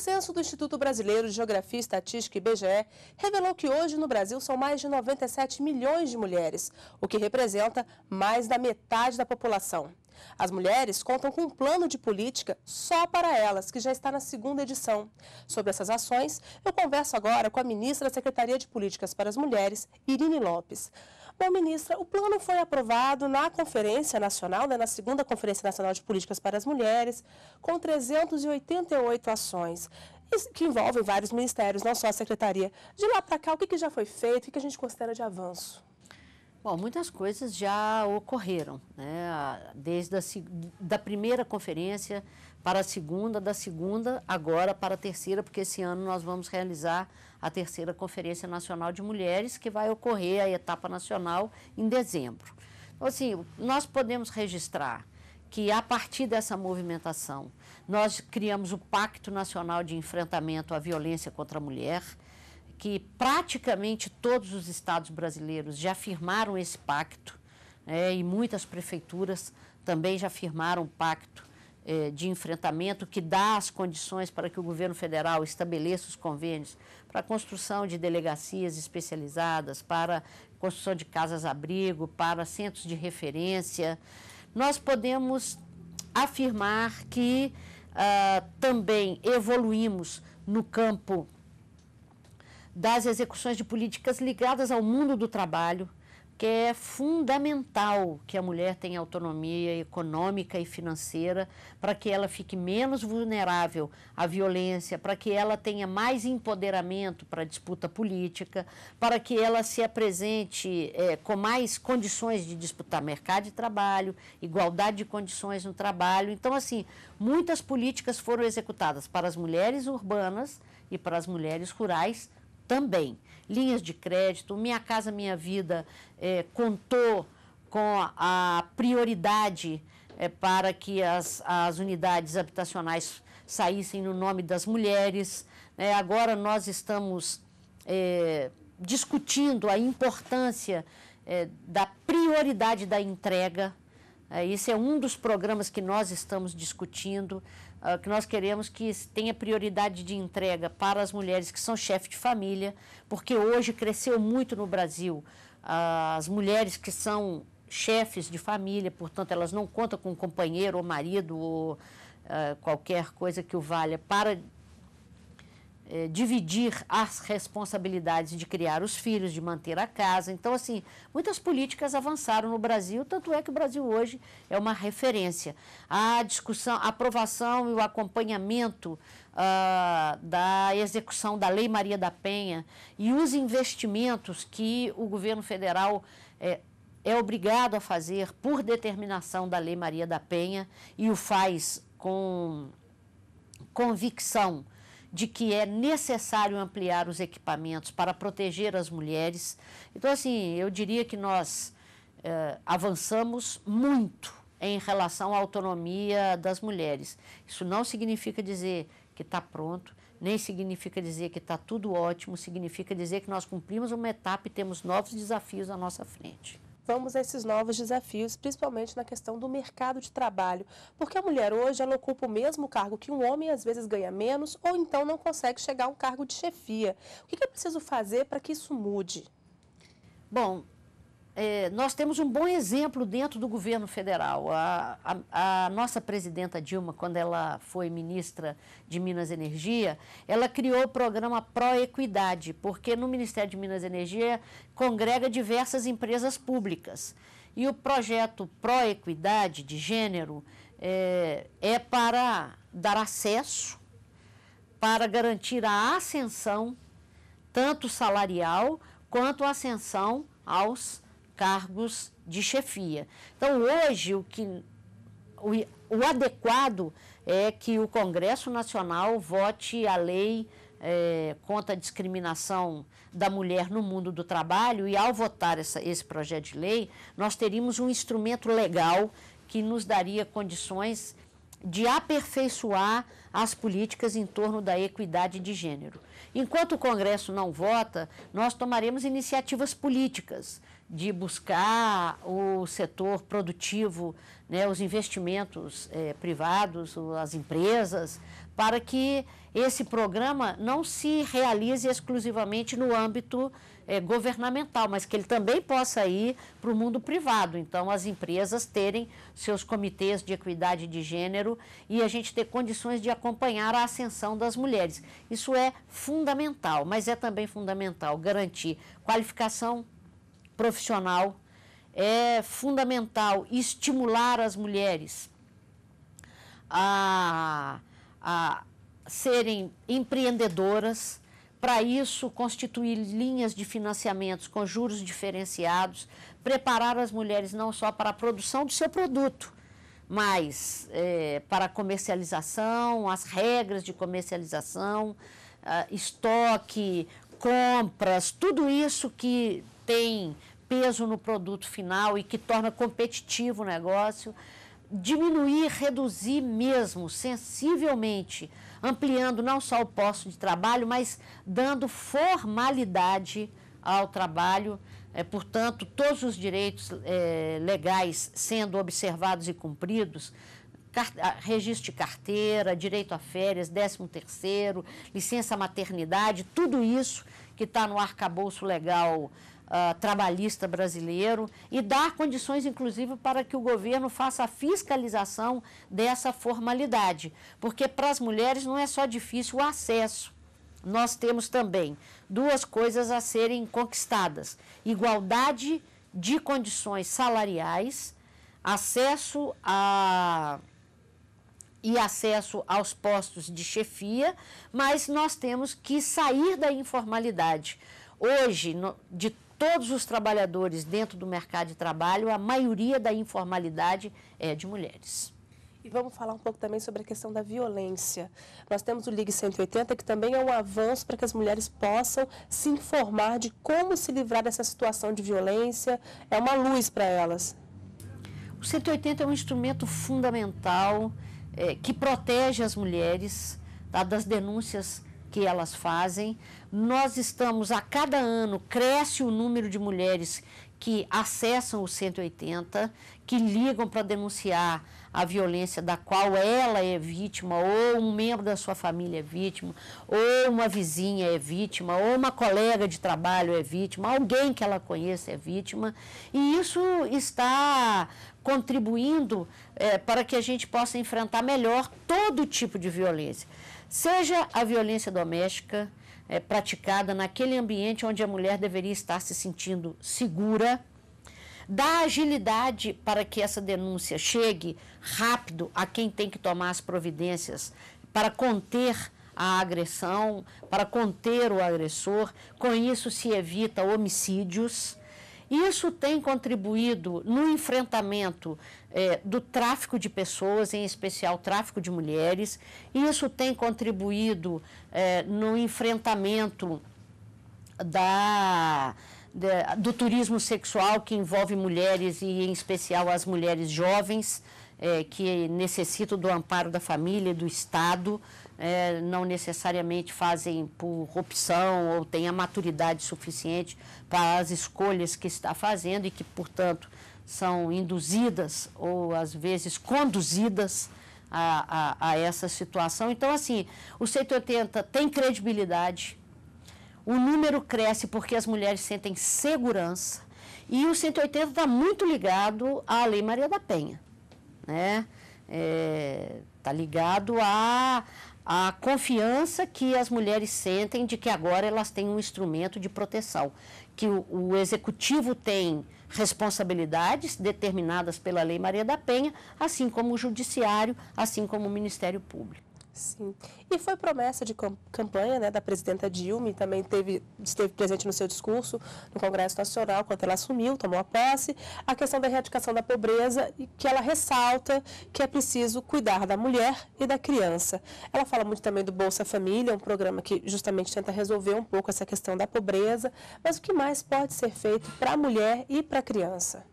O censo do Instituto Brasileiro de Geografia e Estatística, IBGE, revelou que hoje no Brasil são mais de 97 milhões de mulheres, o que representa mais da metade da população. As mulheres contam com um plano de política só para elas, que já está na segunda edição. Sobre essas ações, eu converso agora com a ministra da Secretaria de Políticas para as Mulheres, Irine Lopes. Bom, ministra, o plano foi aprovado na Conferência Nacional, né, na segunda Conferência Nacional de Políticas para as Mulheres, com 388 ações, que envolvem vários ministérios, não só a Secretaria. De lá para cá, o que, que já foi feito, o que a gente considera de avanço? Bom, muitas coisas já ocorreram, né? desde a da primeira conferência para a segunda, da segunda agora para a terceira, porque esse ano nós vamos realizar a terceira Conferência Nacional de Mulheres, que vai ocorrer a etapa nacional em dezembro. Então, assim, nós podemos registrar que a partir dessa movimentação nós criamos o Pacto Nacional de Enfrentamento à Violência contra a Mulher, que praticamente todos os estados brasileiros já firmaram esse pacto, né, e muitas prefeituras também já firmaram o pacto é, de enfrentamento que dá as condições para que o governo federal estabeleça os convênios para a construção de delegacias especializadas, para construção de casas-abrigo, para centros de referência, nós podemos afirmar que ah, também evoluímos no campo das execuções de políticas ligadas ao mundo do trabalho, que é fundamental que a mulher tenha autonomia econômica e financeira para que ela fique menos vulnerável à violência, para que ela tenha mais empoderamento para a disputa política, para que ela se apresente é, com mais condições de disputar mercado de trabalho, igualdade de condições no trabalho. Então, assim, muitas políticas foram executadas para as mulheres urbanas e para as mulheres rurais também linhas de crédito. Minha Casa Minha Vida é, contou com a prioridade é, para que as, as unidades habitacionais saíssem no nome das mulheres. É, agora nós estamos eh, discutindo a importância da prioridade da entrega. isso né? é um dos programas que nós estamos discutindo uh, que nós queremos que tenha prioridade de entrega para as mulheres que são chefe de família, porque hoje cresceu muito no Brasil uh, as mulheres que são chefes de família, portanto, elas não contam com companheiro ou marido ou uh, qualquer coisa que o valha para é, dividir as responsabilidades de criar os filhos, de manter a casa. Então, assim, muitas políticas avançaram no Brasil, tanto é que o Brasil hoje é uma referência. A discussão, a aprovação e o acompanhamento uh, da execução da Lei Maria da Penha e os investimentos que o governo federal é, é obrigado a fazer por determinação da Lei Maria da Penha e o faz com convicção de que é necessário ampliar os equipamentos para proteger as mulheres. Então, assim, eu diria que nós eh, avançamos muito em relação à autonomia das mulheres. Isso não significa dizer que está pronto, nem significa dizer que está tudo ótimo, significa dizer que nós cumprimos uma etapa e temos novos desafios à nossa frente vamos a esses novos desafios, principalmente na questão do mercado de trabalho, porque a mulher hoje ela ocupa o mesmo cargo que um homem, às vezes ganha menos, ou então não consegue chegar a um cargo de chefia. O que é preciso fazer para que isso mude? Bom, é, nós temos um bom exemplo dentro do governo federal. A, a, a, nossa presidenta Dilma, quando ela foi ministra de Minas Energia, ela criou o programa Proequidade, porque no Ministério de Minas Energia congrega diversas empresas públicas. E o projeto Proequidade de Gênero é, é para dar acesso, para garantir a ascensão, tanto salarial quanto ascensão aos cargos de chefia. Então, hoje, o que o, o adequado é que o Congresso Nacional vote a lei é, contra a discriminação da mulher no mundo do trabalho, e ao votar essa, esse projeto de lei, nós teríamos um instrumento legal que nos daria condições de aperfeiçoar as políticas em torno da equidade de gênero. Enquanto o Congresso não vota, nós tomaremos iniciativas políticas de buscar o setor produtivo, né, os investimentos eh, privados, as empresas, para que esse programa não se realize exclusivamente no âmbito eh, governamental, mas que ele também possa ir para o mundo privado. Então, as empresas terem seus comitês de equidade de gênero e a gente ter condições de acompanhar a ascensão das mulheres. Isso é fundamental, mas é também fundamental garantir qualificação profissional. É fundamental estimular as mulheres a, a serem empreendedoras. Para isso, constituir linhas de financiamentos com juros diferenciados, preparar as mulheres não só para a produção do seu produto, mas é, para a comercialização, as regras de comercialização, ah, estoque, compras, tudo isso que tem peso no produto final e que torna competitivo o negócio. Diminuir, reduzir mesmo, sensivelmente, ampliando não só o posto de trabalho, mas dando formalidade ao trabalho, é, portanto, todos os direitos é, legais sendo observados e cumpridos, registro de carteira, direito a férias, 13 terceiro, licença maternidade, tudo isso que está no arcabouço legal uh, trabalhista brasileiro e dar condições, inclusive, para que o governo faça a fiscalização dessa formalidade. Porque para as mulheres não é só difícil o acesso, nós temos também duas coisas a serem conquistadas: igualdade de condições salariais, acesso a e acesso aos postos de chefia, mas nós temos que sair da informalidade. Hoje, de todos os trabalhadores dentro do mercado de trabalho, a maioria da informalidade é de mulheres. E vamos falar um pouco também sobre a questão da violência. Nós temos o Ligue 180, que também é um avanço para que as mulheres possam se informar de como se livrar dessa situação de violência. É uma luz para elas. O 180 é um instrumento fundamental é, que protege as mulheres tá, das denúncias que elas fazem. Nós estamos, a cada ano, cresce o número de mulheres que acessam o 180, que ligam para denunciar a violência da qual ela é vítima, ou um membro da sua família é vítima, ou uma vizinha é vítima, ou uma colega de trabalho é vítima, alguém que ela conheça é vítima. E isso está contribuindo é, para que a gente possa enfrentar melhor todo tipo de violência, seja a violência doméstica, é, praticada naquele ambiente onde a mulher deveria estar se sentindo segura, dá agilidade para que essa denúncia chegue rápido a quem tem que tomar as providências para conter a agressão, para conter o agressor. Com isso se evita homicídios isso tem contribuído no enfrentamento é, do tráfico de pessoas, em especial tráfico de mulheres, isso tem contribuído é, no enfrentamento da, da, do turismo sexual que envolve mulheres e, em especial, as mulheres jovens é, que necessitam do amparo da família, e do Estado, é, não necessariamente fazem por opção ou têm a maturidade suficiente para as escolhas que está fazendo e que, portanto, são induzidas ou às vezes conduzidas a, a, a essa situação. Então, assim, o 180 tem credibilidade, o número cresce porque as mulheres sentem segurança. E o 180 está muito ligado à Lei Maria da Penha né? É, tá ligado à confiança que as mulheres sentem de que agora elas têm um instrumento de proteção, que o, o, executivo tem responsabilidades determinadas pela Lei Maria da Penha, assim como o judiciário, assim como o Ministério Público. Sim. E foi promessa de campanha né, da presidenta Dilma, também teve, esteve presente no seu discurso no Congresso Nacional, quando ela assumiu, tomou a posse, a questão da erradicação da pobreza, e que ela ressalta que é preciso cuidar da mulher e da criança. Ela fala muito também do Bolsa Família, um programa que justamente tenta resolver um pouco essa questão da pobreza, mas o que mais pode ser feito para a mulher e para a criança?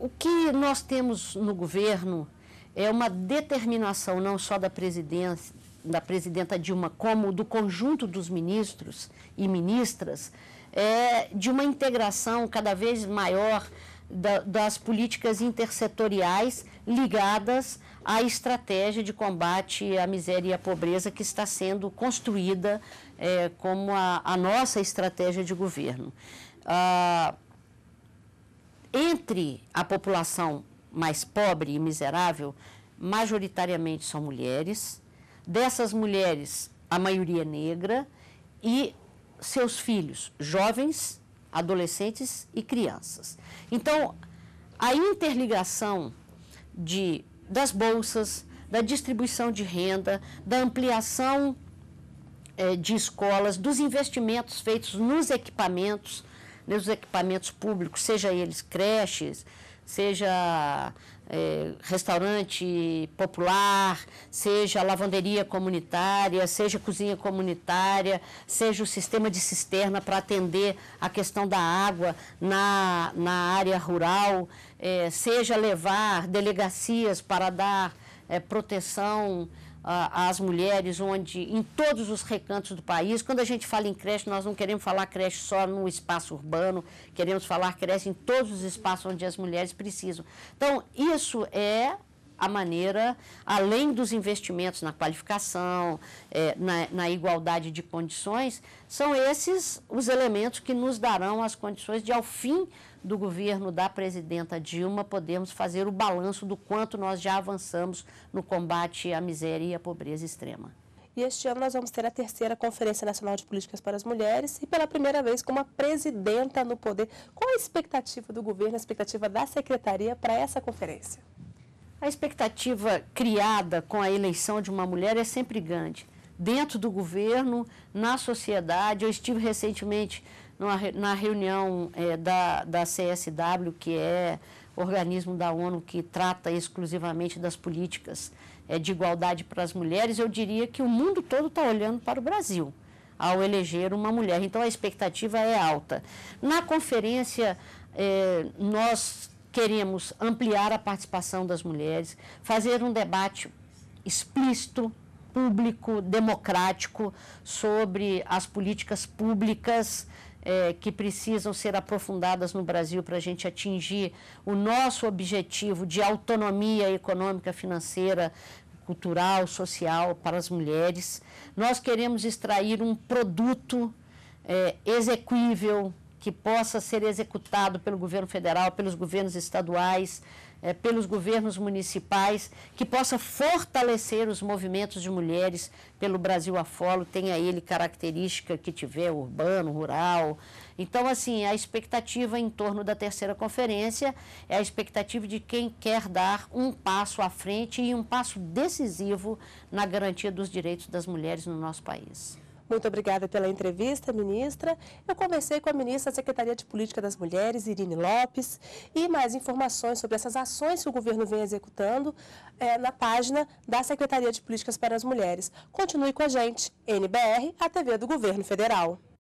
O que nós temos no governo é uma determinação não só da presidência, da presidenta Dilma, como do conjunto dos ministros e ministras, é, de uma integração cada vez maior da, das políticas intersetoriais ligadas à estratégia de combate à miséria e à pobreza que está sendo construída é, como a, a, nossa estratégia de governo. Ah, entre a população mais pobre e miserável, majoritariamente são mulheres. Dessas mulheres, a maioria é negra e seus filhos, jovens, adolescentes e crianças. Então, a interligação de, das bolsas, da distribuição de renda, da ampliação eh, de escolas, dos investimentos feitos nos equipamentos, nos equipamentos públicos, seja eles creches, seja é, restaurante popular, seja lavanderia comunitária, seja cozinha comunitária, seja o sistema de cisterna para atender a questão da água na, na área rural, é, seja levar delegacias para dar é, proteção as mulheres, onde em todos os recantos do país. Quando a gente fala em creche, nós não queremos falar creche só no espaço urbano, queremos falar creche em todos os espaços onde as mulheres precisam. Então, isso é a maneira, além dos investimentos na qualificação, eh, na, na igualdade de condições, são esses os elementos que nos darão as condições de, ao fim do governo da presidenta Dilma, podermos fazer o balanço do quanto nós já avançamos no combate à miséria e à pobreza extrema. E este ano nós vamos ter a terceira Conferência Nacional de Políticas para as Mulheres e pela primeira vez com uma presidenta no poder. Qual a expectativa do governo, a expectativa da secretaria para essa conferência? A expectativa criada com a eleição de uma mulher é sempre grande, dentro do governo, na sociedade. Eu estive recentemente numa, na reunião é, da, da CSW, que é organismo da ONU que trata exclusivamente das políticas é, de igualdade para as mulheres. Eu diria que o mundo todo está olhando para o Brasil ao eleger uma mulher. Então a expectativa é alta. Na conferência, é, nós Queremos ampliar a participação das mulheres, fazer um debate explícito, público, democrático sobre as políticas públicas é, que precisam ser aprofundadas no Brasil para a gente atingir o nosso objetivo de autonomia econômica, financeira, cultural, social para as mulheres. Nós queremos extrair um produto é, exequível, que possa ser executado pelo governo federal, pelos governos estaduais, é, pelos governos municipais, que possa fortalecer os movimentos de mulheres pelo Brasil afora, tenha ele característica que tiver urbano, rural. Então, assim, a expectativa em torno da terceira conferência é a expectativa de quem quer dar um passo à frente e um passo decisivo na garantia dos direitos das mulheres no nosso país. Muito obrigada pela entrevista, ministra. Eu conversei com a ministra da Secretaria de Política das Mulheres, Irine Lopes, e mais informações sobre essas ações que o governo vem executando é, na página da Secretaria de Políticas para as Mulheres. Continue com a gente, NBR, a TV do Governo Federal.